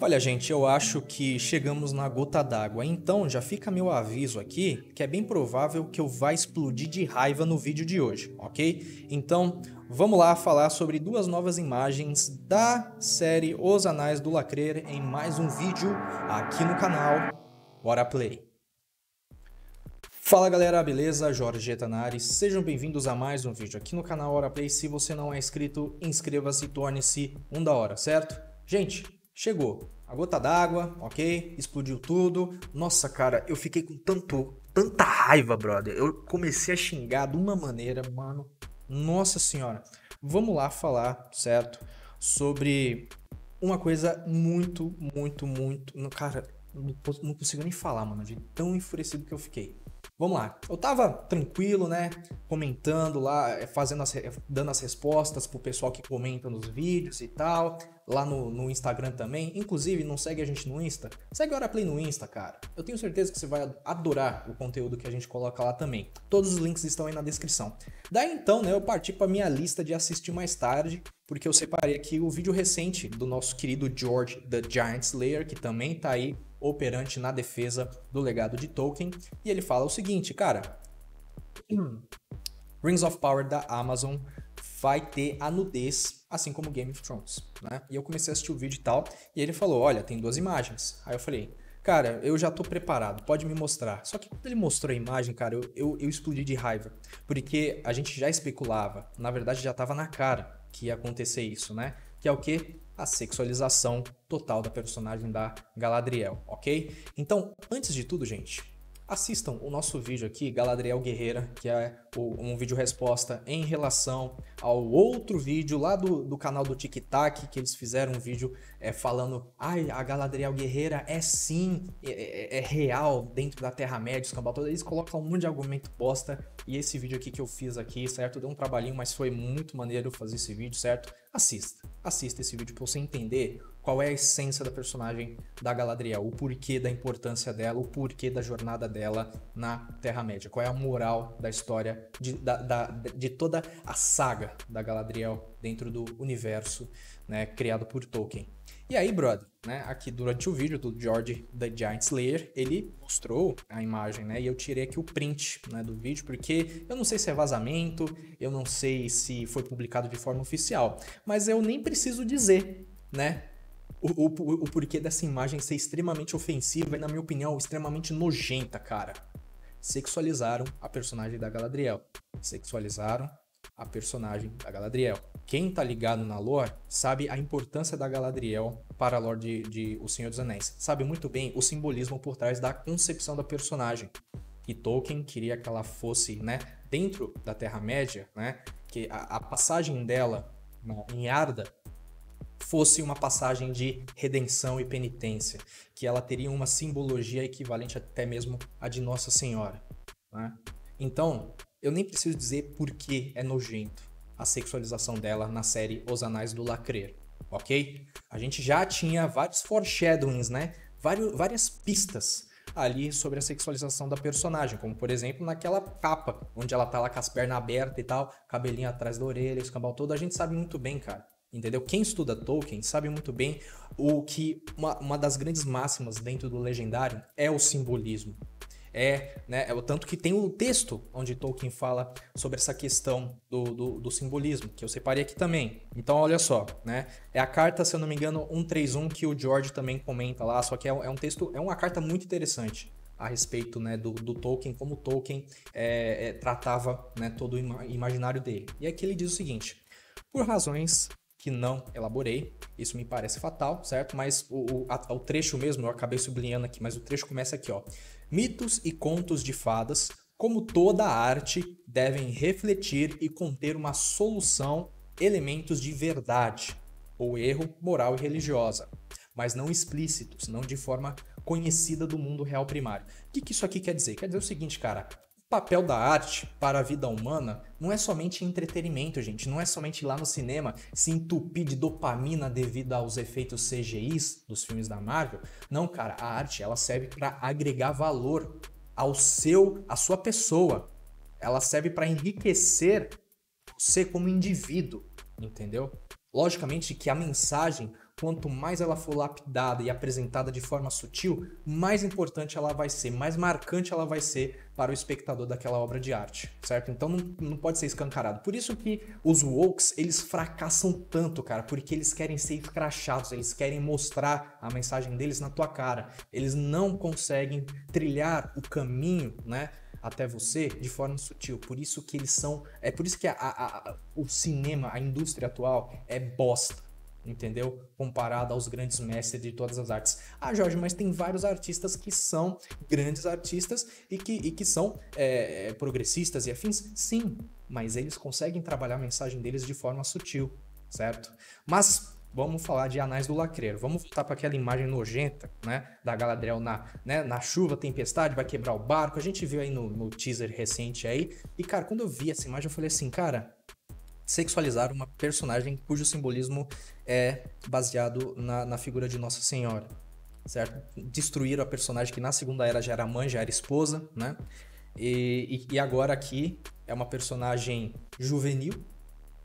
Olha, gente, eu acho que chegamos na gota d'água, então já fica meu aviso aqui que é bem provável que eu vá explodir de raiva no vídeo de hoje, ok? Então vamos lá falar sobre duas novas imagens da série Os Anais do Lacrer em mais um vídeo aqui no canal. Bora play! Fala galera, beleza? Jorge Tanari, sejam bem-vindos a mais um vídeo aqui no canal Hora Play. Se você não é inscrito, inscreva-se e torne-se um da hora, certo? Gente, Chegou a gota d'água, ok? Explodiu tudo. Nossa, cara, eu fiquei com tanto, tanta raiva, brother. Eu comecei a xingar de uma maneira, mano. Nossa senhora. Vamos lá falar, certo? Sobre uma coisa muito, muito, muito. Cara, não consigo nem falar, mano, de tão enfurecido que eu fiquei. Vamos lá. Eu tava tranquilo, né? Comentando lá, eh, fazendo as, dando as respostas pro pessoal que comenta nos vídeos e tal lá no, no, Instagram também. Inclusive, não segue a gente no Insta? Segue o Play no Insta, cara. Eu tenho certeza que você vai adorar o conteúdo que a gente coloca lá também. Todos os links estão aí na descrição. Daí então, né, eu parti para minha lista de assistir mais tarde, porque eu separei aqui o vídeo recente do nosso querido George the Giant Slayer, que também tá aí operante na defesa do legado de Tolkien, e ele fala o seguinte, cara, Rings of Power da Amazon vai ter a nudez, assim como Game of Thrones, né? E eu comecei a assistir o vídeo e tal, e ele falou, olha, tem duas imagens. Aí eu falei, cara, eu já tô preparado, pode me mostrar. Só que quando ele mostrou a imagem, cara, eu, eu, eu explodi de raiva, porque a gente já especulava, na verdade já tava na cara que ia acontecer isso, né? Que é o que? A sexualização total da personagem da Galadriel, ok? Então, antes de tudo, gente, assistam o nosso vídeo aqui, Galadriel Guerreira, que é um vídeo resposta em relação ao outro vídeo lá do, do canal do Tic Tac, que eles fizeram um vídeo é, falando ai, a Galadriel Guerreira é sim, é, é, é real dentro da Terra-média, escambau Eles colocam um monte de argumento bosta e esse vídeo aqui que eu fiz aqui, certo? Deu um trabalhinho, mas foi muito maneiro fazer esse vídeo, certo? Assista, assista esse vídeo para você entender qual é a essência da personagem da Galadriel, o porquê da importância dela, o porquê da jornada dela na Terra-média, qual é a moral da história, de, da, da, de toda a saga da Galadriel dentro do universo né, criado por Tolkien. E aí, brother, né, aqui durante o vídeo do George the Giant Slayer, ele mostrou a imagem, né, e eu tirei aqui o print, né, do vídeo, porque eu não sei se é vazamento, eu não sei se foi publicado de forma oficial, mas eu nem preciso dizer, né, o, o, o porquê dessa imagem ser extremamente ofensiva e, na minha opinião, extremamente nojenta, cara. Sexualizaram a personagem da Galadriel. Sexualizaram a personagem da Galadriel. Quem tá ligado na lore sabe a importância da Galadriel para a lore de, de O Senhor dos Anéis. Sabe muito bem o simbolismo por trás da concepção da personagem. E Tolkien queria que ela fosse, né, dentro da Terra-média, né, que a, a passagem dela né, em Arda fosse uma passagem de redenção e penitência, que ela teria uma simbologia equivalente até mesmo à de Nossa Senhora. Né? Então, eu nem preciso dizer por que é nojento a sexualização dela na série Os Anais do Lacreiro, ok? A gente já tinha vários foreshadowings, né? Vário, várias pistas ali sobre a sexualização da personagem, como por exemplo naquela capa, onde ela tá lá com as pernas abertas e tal, cabelinho atrás da orelha, escambau todo, a gente sabe muito bem, cara, Entendeu? Quem estuda Tolkien sabe muito bem o que uma, uma das grandes máximas dentro do legendário é o simbolismo. É, né, é o tanto que tem um texto onde Tolkien fala sobre essa questão do, do, do, simbolismo, que eu separei aqui também. Então, olha só, né? É a carta, se eu não me engano, 131 que o George também comenta lá, só que é, é um texto, é uma carta muito interessante a respeito né, do, do Tolkien, como Tolkien é, é, tratava né, todo o imaginário dele. E aqui ele diz o seguinte: por razões que não elaborei. Isso me parece fatal, certo? Mas o, o, a, o trecho mesmo, eu acabei sublinhando aqui, mas o trecho começa aqui, ó. Mitos e contos de fadas, como toda arte, devem refletir e conter uma solução, elementos de verdade ou erro moral e religiosa, mas não explícitos, não de forma conhecida do mundo real primário. O que, que isso aqui quer dizer? Quer dizer o seguinte, cara, papel da arte para a vida humana não é somente entretenimento, gente. Não é somente ir lá no cinema se entupir de dopamina devido aos efeitos CGIs dos filmes da Marvel. Não, cara, a arte ela serve para agregar valor ao seu, à sua pessoa. Ela serve para enriquecer você como indivíduo, entendeu? Logicamente que a mensagem quanto mais ela for lapidada e apresentada de forma sutil, mais importante ela vai ser, mais marcante ela vai ser para o espectador daquela obra de arte, certo? Então não, não pode ser escancarado. Por isso que os wokes, eles fracassam tanto, cara, porque eles querem ser crachados, eles querem mostrar a mensagem deles na tua cara. Eles não conseguem trilhar o caminho, né? até você de forma sutil. Por isso que eles são. É por isso que a, a, a, o cinema, a indústria atual é bosta entendeu? Comparado aos grandes mestres de todas as artes. Ah, Jorge, mas tem vários artistas que são grandes artistas e que, e que são é, é, progressistas e afins. Sim, mas eles conseguem trabalhar a mensagem deles de forma sutil, certo? Mas vamos falar de Anais do Lacreiro. Vamos voltar para aquela imagem nojenta, né? Da Galadriel na, né, na chuva, tempestade, vai quebrar o barco. A gente viu aí no, no teaser recente aí. E, cara, quando eu vi essa imagem, eu falei assim, cara, sexualizar uma personagem cujo simbolismo é baseado na, na figura de Nossa Senhora, certo? Destruir a personagem que na Segunda Era já era mãe, já era esposa, né? E, e, e agora aqui é uma personagem juvenil,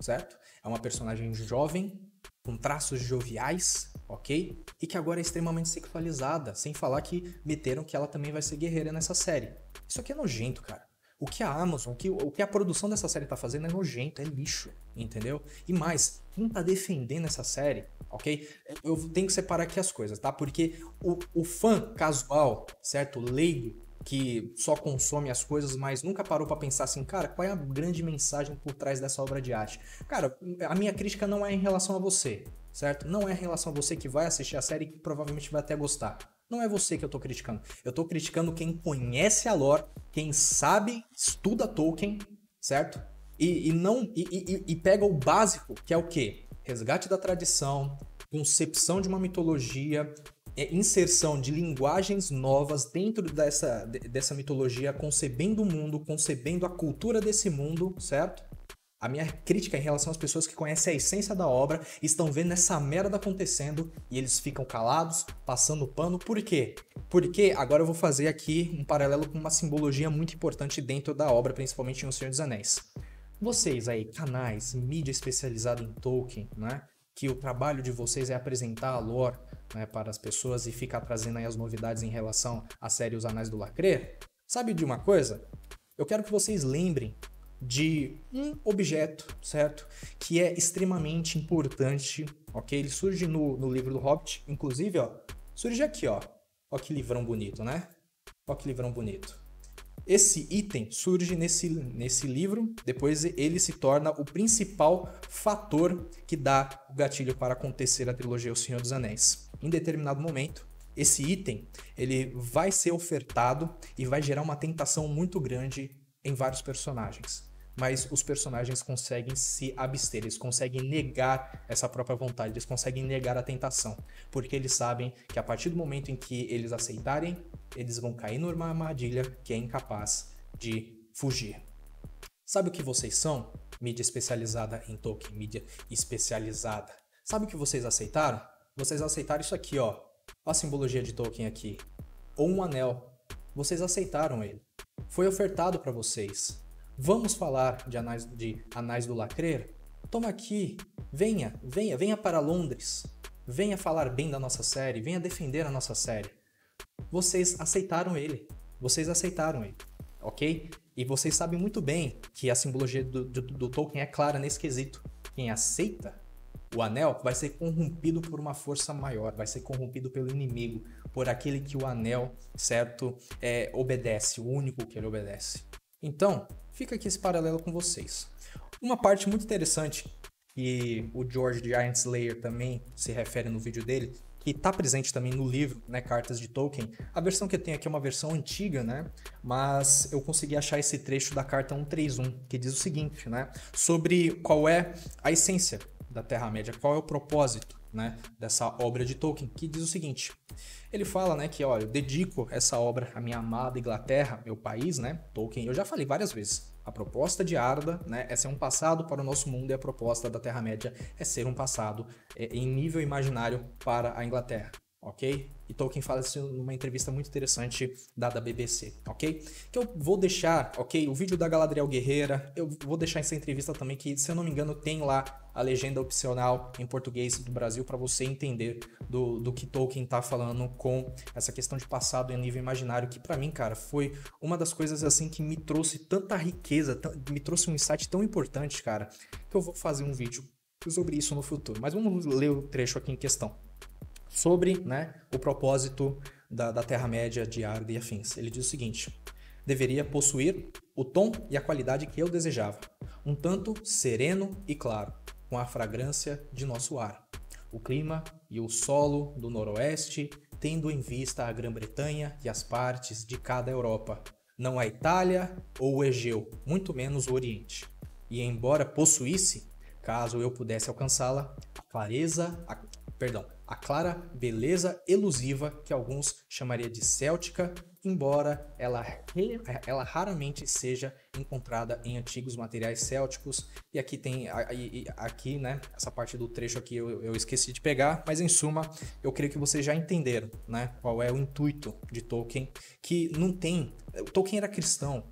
certo? É uma personagem jovem, com traços joviais, ok? E que agora é extremamente sexualizada, sem falar que meteram que ela também vai ser guerreira nessa série. Isso aqui é nojento, cara. O que a Amazon, o que, o que a produção dessa série tá fazendo é nojento, é lixo, entendeu? E mais, quem tá defendendo essa série, ok? Eu tenho que separar aqui as coisas, tá? Porque o, o fã casual, certo? Leigo, que só consome as coisas, mas nunca parou para pensar assim, cara, qual é a grande mensagem por trás dessa obra de arte? Cara, a minha crítica não é em relação a você, certo? Não é em relação a você que vai assistir a série e que provavelmente vai até gostar. Não é você que eu estou criticando. Eu estou criticando quem conhece a lore, quem sabe, estuda Tolkien, certo? E, e não e, e, e pega o básico, que é o quê? Resgate da tradição, concepção de uma mitologia, é inserção de linguagens novas dentro dessa, dessa mitologia, concebendo o mundo, concebendo a cultura desse mundo, certo? A minha crítica em relação às pessoas que conhecem a essência da obra estão vendo essa merda acontecendo e eles ficam calados, passando pano. Por quê? Porque agora eu vou fazer aqui um paralelo com uma simbologia muito importante dentro da obra, principalmente em O Senhor dos Anéis. Vocês aí, canais, mídia especializada em Tolkien, né? Que o trabalho de vocês é apresentar a lore né, para as pessoas e ficar trazendo aí as novidades em relação à série Os Anéis do Lacre. Sabe de uma coisa? Eu quero que vocês lembrem de um objeto, certo? Que é extremamente importante, ok? Ele surge no, no livro do Hobbit, inclusive, ó, surge aqui, ó. Ó que livrão bonito, né? Ó que livrão bonito. Esse item surge nesse, nesse livro, depois ele se torna o principal fator que dá o gatilho para acontecer a trilogia O Senhor dos Anéis. Em determinado momento, esse item ele vai ser ofertado e vai gerar uma tentação muito grande em vários personagens mas os personagens conseguem se abster, eles conseguem negar essa própria vontade, eles conseguem negar a tentação, porque eles sabem que a partir do momento em que eles aceitarem, eles vão cair numa armadilha que é incapaz de fugir. Sabe o que vocês são? Mídia especializada em Tolkien, mídia especializada. Sabe o que vocês aceitaram? Vocês aceitaram isso aqui, ó. A simbologia de Tolkien aqui. Ou um anel. Vocês aceitaram ele. Foi ofertado para vocês. Vamos falar de anais, de anais do Lacrer? Toma aqui, venha, venha, venha para Londres. Venha falar bem da nossa série, venha defender a nossa série. Vocês aceitaram ele, vocês aceitaram ele, ok? E vocês sabem muito bem que a simbologia do, do, do Tolkien é clara nesse quesito. Quem aceita o anel vai ser corrompido por uma força maior, vai ser corrompido pelo inimigo, por aquele que o anel, certo, é, obedece, o único que ele obedece. Então, fica aqui esse paralelo com vocês. Uma parte muito interessante que o George Giant Slayer também se refere no vídeo dele, que está presente também no livro, né, Cartas de Tolkien. A versão que eu tenho aqui é uma versão antiga, né? Mas eu consegui achar esse trecho da carta 131, que diz o seguinte, né? Sobre qual é a essência da Terra-média, qual é o propósito né, dessa obra de Tolkien, que diz o seguinte: ele fala, né, que olha, eu dedico essa obra à minha amada Inglaterra, meu país, né? Tolkien, eu já falei várias vezes. A proposta de Arda, né, é ser um passado para o nosso mundo e a proposta da Terra-média é ser um passado é, em nível imaginário para a Inglaterra, ok? E Tolkien fala isso numa entrevista muito interessante dada BBC, ok? Que eu vou deixar, ok? O vídeo da Galadriel Guerreira, eu vou deixar essa entrevista também, que se eu não me engano tem lá a legenda opcional em português do Brasil para você entender do, do que Tolkien está falando com essa questão de passado em nível imaginário, que para mim, cara, foi uma das coisas assim que me trouxe tanta riqueza, me trouxe um insight tão importante, cara, que eu vou fazer um vídeo sobre isso no futuro. Mas vamos ler o trecho aqui em questão. Sobre né, o propósito da, da Terra-média de Arda e afins. Ele diz o seguinte: deveria possuir o tom e a qualidade que eu desejava, um tanto sereno e claro, com a fragrância de nosso ar, o clima e o solo do Noroeste, tendo em vista a Grã-Bretanha e as partes de cada Europa, não a Itália ou o Egeu, muito menos o Oriente. E embora possuísse, caso eu pudesse alcançá-la, a clareza, a perdão, a clara beleza elusiva que alguns chamaria de céltica, embora ela, ela raramente seja encontrada em antigos materiais célticos. E aqui tem aqui, né, essa parte do trecho aqui eu, eu esqueci de pegar, mas em suma, eu creio que vocês já entenderam, né, qual é o intuito de Tolkien, que não tem, Tolkien era cristão,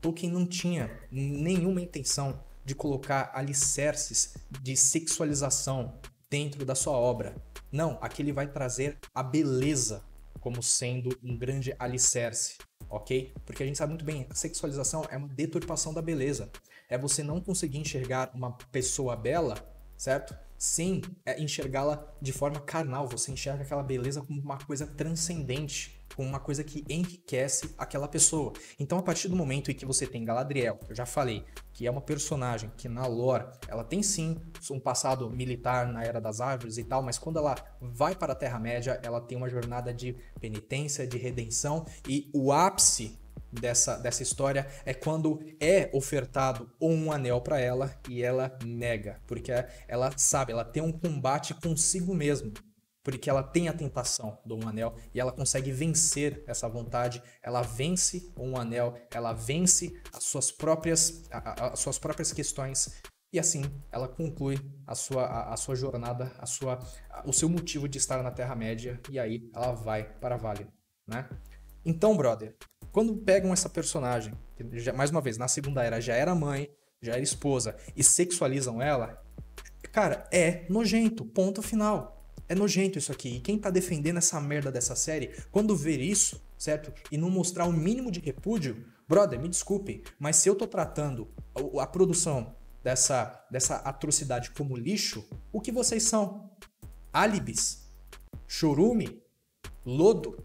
Tolkien não tinha nenhuma intenção de colocar alicerces de sexualização dentro da sua obra. Não, aqui ele vai trazer a beleza como sendo um grande alicerce, ok? Porque a gente sabe muito bem, a sexualização é uma deturpação da beleza. É você não conseguir enxergar uma pessoa bela, certo? Sim, é enxergá-la de forma carnal. Você enxerga aquela beleza como uma coisa transcendente, com uma coisa que enriquece aquela pessoa. Então, a partir do momento em que você tem Galadriel, que eu já falei, que é uma personagem que na lore ela tem sim um passado militar na Era das Árvores e tal, mas quando ela vai para a Terra-média, ela tem uma jornada de penitência, de redenção e o ápice dessa, dessa história é quando é ofertado um anel para ela e ela nega, porque ela sabe, ela tem um combate consigo mesmo porque ela tem a tentação do um anel e ela consegue vencer essa vontade, ela vence um anel, ela vence as suas próprias, a, a, as suas próprias questões e assim ela conclui a sua, a, a sua jornada, a sua, o seu motivo de estar na Terra-média e aí ela vai para Vale, né? Então, brother, quando pegam essa personagem, que já, mais uma vez, na Segunda Era já era mãe, já era esposa, e sexualizam ela, cara, é nojento, ponto final. É nojento isso aqui. E quem tá defendendo essa merda dessa série, quando ver isso, certo? E não mostrar o mínimo de repúdio, brother, me desculpe, mas se eu tô tratando a, a produção dessa, dessa atrocidade como lixo, o que vocês são? Álibis? Chorume? Lodo?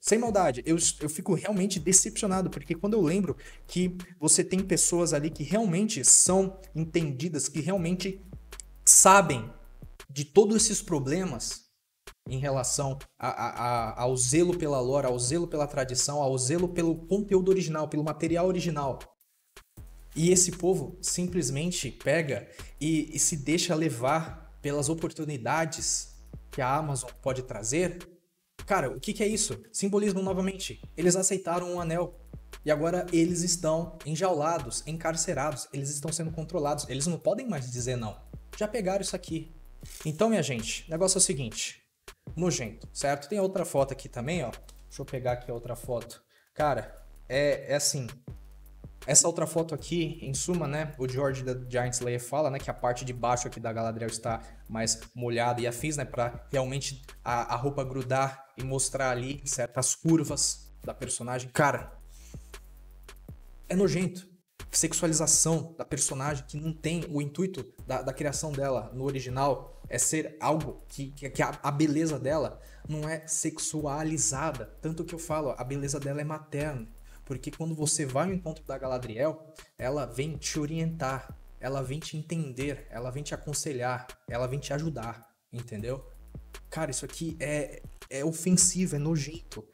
Sem maldade, eu, eu fico realmente decepcionado, porque quando eu lembro que você tem pessoas ali que realmente são entendidas, que realmente sabem de todos esses problemas em relação a, a, a, ao zelo pela lore, ao zelo pela tradição, ao zelo pelo conteúdo original, pelo material original. E esse povo simplesmente pega e, e se deixa levar pelas oportunidades que a Amazon pode trazer. Cara, o que, que é isso? Simbolismo novamente. Eles aceitaram um anel e agora eles estão enjaulados, encarcerados, eles estão sendo controlados, eles não podem mais dizer não. Já pegaram isso aqui, então, minha gente, o negócio é o seguinte. Nojento, certo? Tem outra foto aqui também, ó. Deixa eu pegar aqui a outra foto. Cara, é, é assim. Essa outra foto aqui, em suma, né? O George da Giant Slayer fala, né? Que a parte de baixo aqui da Galadriel está mais molhada e afins, né? Pra realmente a, a roupa grudar e mostrar ali certas curvas da personagem. Cara, é nojento. Sexualização da personagem que não tem o intuito da, da criação dela no original é ser algo que, que, a, a beleza dela não é sexualizada. Tanto que eu falo, a beleza dela é materna. Porque quando você vai ao encontro da Galadriel, ela vem te orientar, ela vem te entender, ela vem te aconselhar, ela vem te ajudar, entendeu? Cara, isso aqui é, é ofensivo, é nojento.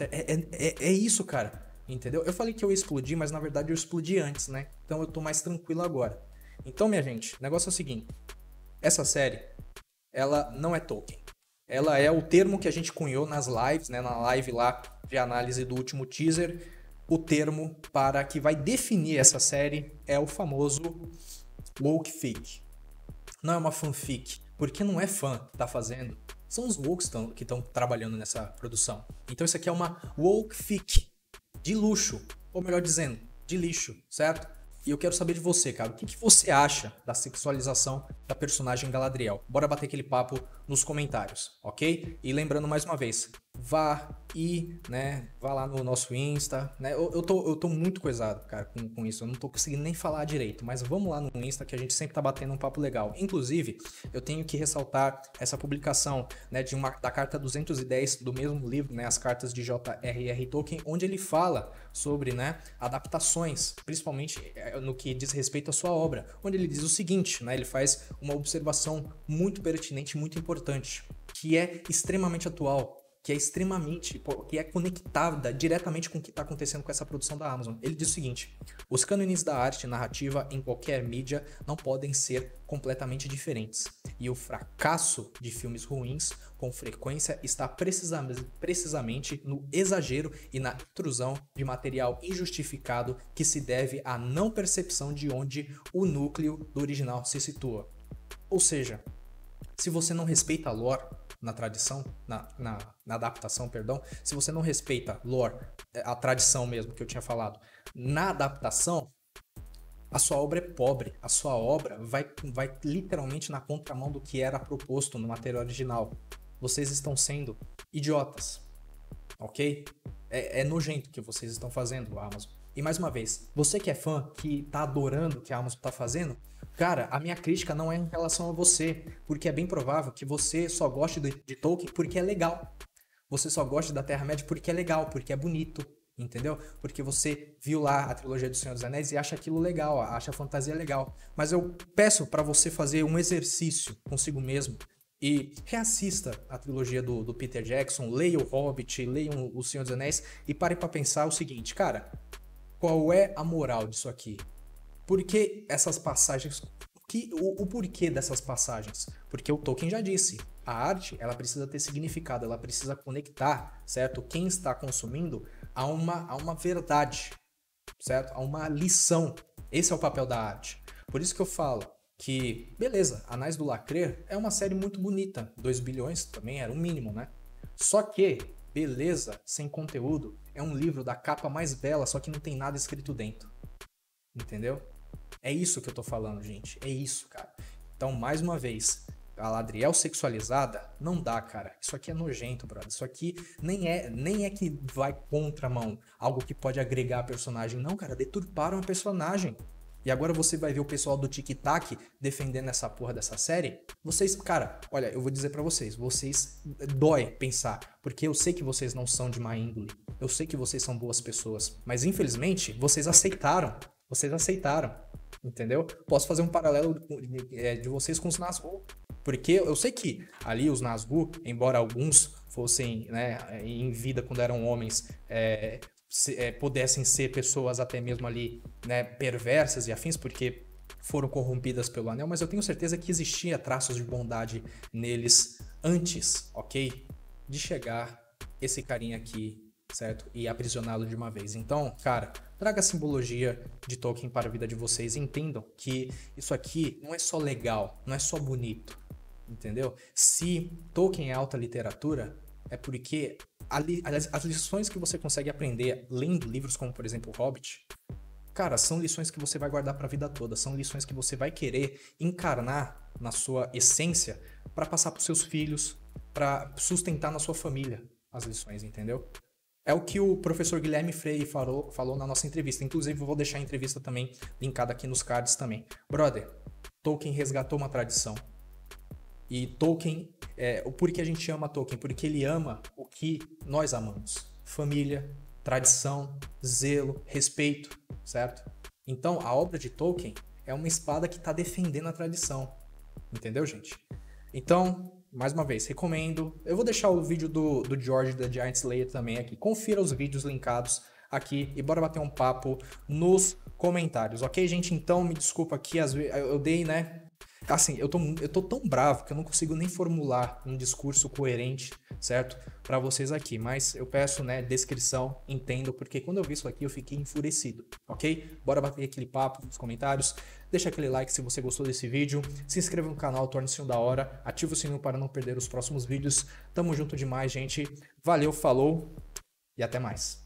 É, é, é, é, isso, cara. Entendeu? Eu falei que eu ia explodir, mas na verdade eu explodi antes, né? Então eu tô mais tranquilo agora. Então, minha gente, o negócio é o seguinte: essa série, ela não é token. Ela é o termo que a gente cunhou nas lives, né? Na live lá de análise do último teaser. O termo para que vai definir essa série é o famoso woke fake. Não é uma fanfic, porque não é fã que tá fazendo. São os wokes tão, que estão trabalhando nessa produção. Então isso aqui é uma woke fic de luxo, ou melhor dizendo, de lixo, certo? E eu quero saber de você, cara, o que, que você acha da sexualização da personagem Galadriel? Bora bater aquele papo nos comentários, ok? E lembrando mais uma vez, vá e, né, vá lá no nosso Insta, né? Eu, eu, tô, eu tô muito coisado, cara, com, com isso. Eu não tô conseguindo nem falar direito, mas vamos lá no Insta que a gente sempre tá batendo um papo legal. Inclusive, eu tenho que ressaltar essa publicação, né, de uma, da carta 210 do mesmo livro, né, as cartas de J.R.R. Tolkien, onde ele fala sobre, né, adaptações, principalmente eh, no que diz respeito à sua obra, onde ele diz o seguinte, né, ele faz uma observação muito pertinente, muito importante importante, que é extremamente atual, que é extremamente, que é conectada diretamente com o que está acontecendo com essa produção da Amazon. Ele diz o seguinte: os cânones da arte narrativa em qualquer mídia não podem ser completamente diferentes. E o fracasso de filmes ruins, com frequência, está precisamente no exagero e na intrusão de material injustificado que se deve à não percepção de onde o núcleo do original se situa. Ou seja, se você não respeita a lore na tradição, na, na, na, adaptação, perdão, se você não respeita lore, é, a tradição mesmo que eu tinha falado, na adaptação, a sua obra é pobre, a sua obra vai, vai literalmente na contramão do que era proposto no material original. Vocês estão sendo idiotas, ok? É, é nojento o que vocês estão fazendo, Amazon. E mais uma vez, você que é fã, que tá adorando o que a Amazon tá fazendo, Cara, a minha crítica não é em relação a você, porque é bem provável que você só goste de, de Tolkien porque é legal. Você só gosta da Terra-média porque é legal, porque é bonito, entendeu? Porque você viu lá a trilogia do Senhor dos Anéis e acha aquilo legal, acha a fantasia legal. Mas eu peço para você fazer um exercício consigo mesmo e reassista a trilogia do, do Peter Jackson, leia o Hobbit, leia o Senhor dos Anéis e pare para pensar o seguinte, cara, qual é a moral disso aqui? Por que essas passagens? Que, o, o porquê dessas passagens? Porque o Tolkien já disse, a arte ela precisa ter significado, ela precisa conectar, certo? Quem está consumindo a uma, a uma verdade, certo? A uma lição. Esse é o papel da arte. Por isso que eu falo que, beleza, Anais do Lacrer é uma série muito bonita, 2 bilhões também era o um mínimo, né? Só que, beleza, sem conteúdo, é um livro da capa mais bela, só que não tem nada escrito dentro. Entendeu? É isso que eu tô falando, gente. É isso, cara. Então, mais uma vez, a Ladriel sexualizada, não dá, cara. Isso aqui é nojento, brother. Isso aqui nem é, nem é que vai contra mão, algo que pode agregar a personagem. Não, cara, deturparam a personagem. E agora você vai ver o pessoal do Tic Tac defendendo essa porra dessa série. Vocês, cara, olha, eu vou dizer para vocês, vocês eh, dói pensar, porque eu sei que vocês não são de má índole. Eu sei que vocês são boas pessoas, mas infelizmente vocês aceitaram. Vocês aceitaram. Entendeu? Posso fazer um paralelo de, é, de vocês com os Nazgûl. Porque eu sei que ali os Nazgûl, embora alguns fossem né, em vida quando eram homens, é, se, é, pudessem ser pessoas até mesmo ali né, perversas e afins, porque foram corrompidas pelo anel, mas eu tenho certeza que existia traços de bondade neles antes, ok? De chegar esse carinha aqui, certo? E aprisioná-lo de uma vez. Então, cara, Traga a simbologia de Tolkien para a vida de vocês. Entendam que isso aqui não é só legal, não é só bonito, entendeu? Se Tolkien é alta literatura, é porque ali, as lições que você consegue aprender lendo livros como, por exemplo, Hobbit, cara, são lições que você vai guardar para a vida toda, são lições que você vai querer encarnar na sua essência para passar para seus filhos, para sustentar na sua família as lições, entendeu? É o que o professor Guilherme Freire falou, falou na nossa entrevista. Inclusive, vou deixar a entrevista também linkada aqui nos cards também. Brother, Tolkien resgatou uma tradição. E Tolkien, é, por que a gente ama Tolkien? Porque ele ama o que nós amamos: família, tradição, zelo, respeito, certo? Então, a obra de Tolkien é uma espada que está defendendo a tradição. Entendeu, gente? Então, mais uma vez, recomendo. Eu vou deixar o vídeo do, do George da Giant Slayer também aqui. Confira os vídeos linkados aqui e bora bater um papo nos comentários, ok, gente? Então, me desculpa aqui, eu dei, né, assim, eu tô, eu tô tão bravo que eu não consigo nem formular um discurso coerente, certo? Para vocês aqui, mas eu peço, né, descrição, entendo porque quando eu vi isso aqui eu fiquei enfurecido, ok? Bora bater aquele papo nos comentários, deixa aquele like se você gostou desse vídeo, se inscreva no canal, torne-se um da hora, ativa o sininho para não perder os próximos vídeos. Tamo junto demais, gente. Valeu, falou e até mais.